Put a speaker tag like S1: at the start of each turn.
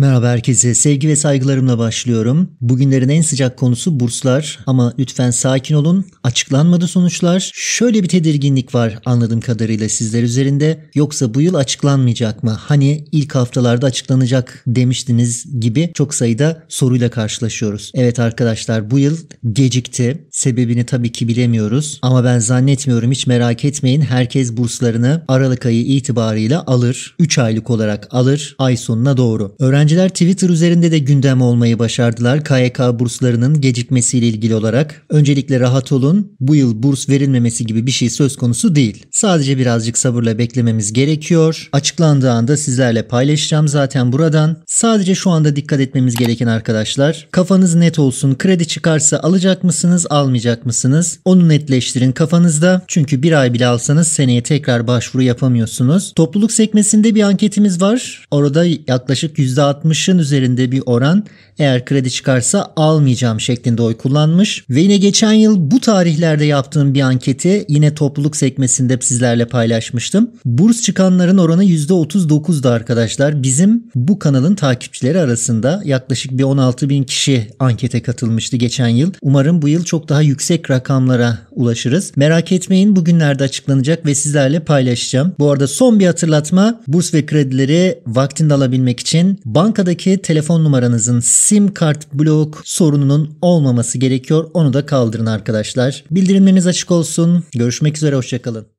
S1: Merhaba herkese. Sevgi ve saygılarımla başlıyorum. Bugünlerin en sıcak konusu burslar ama lütfen sakin olun. Açıklanmadı sonuçlar. Şöyle bir tedirginlik var anladığım kadarıyla sizler üzerinde. Yoksa bu yıl açıklanmayacak mı? Hani ilk haftalarda açıklanacak demiştiniz gibi çok sayıda soruyla karşılaşıyoruz. Evet arkadaşlar bu yıl gecikti. Sebebini tabii ki bilemiyoruz ama ben zannetmiyorum hiç merak etmeyin. Herkes burslarını Aralık ayı itibarıyla alır. 3 aylık olarak alır ay sonuna doğru. Öğrenci Öğrenciler Twitter üzerinde de gündem olmayı başardılar. KYK burslarının gecikmesiyle ilgili olarak öncelikle rahat olun. Bu yıl burs verilmemesi gibi bir şey söz konusu değil. Sadece birazcık sabırla beklememiz gerekiyor. Açıklandığı anda sizlerle paylaşacağım zaten buradan. Sadece şu anda dikkat etmemiz gereken arkadaşlar. Kafanız net olsun. Kredi çıkarsa alacak mısınız, almayacak mısınız? Onu netleştirin kafanızda. Çünkü bir ay bile alsanız seneye tekrar başvuru yapamıyorsunuz. Topluluk sekmesinde bir anketimiz var. Orada yaklaşık %60 %60'ın üzerinde bir oran eğer kredi çıkarsa almayacağım şeklinde oy kullanmış. Ve yine geçen yıl bu tarihlerde yaptığım bir anketi yine topluluk sekmesinde sizlerle paylaşmıştım. Burs çıkanların oranı %39'du arkadaşlar. Bizim bu kanalın takipçileri arasında yaklaşık bir 16 bin kişi ankete katılmıştı geçen yıl. Umarım bu yıl çok daha yüksek rakamlara ulaşırız. Merak etmeyin bugünlerde açıklanacak ve sizlerle paylaşacağım. Bu arada son bir hatırlatma burs ve kredileri vaktinde alabilmek için bankadaki telefon numaranızın sim kart blok sorununun olmaması gerekiyor. Onu da kaldırın arkadaşlar. Bildirimleriniz açık olsun. Görüşmek üzere hoşçakalın.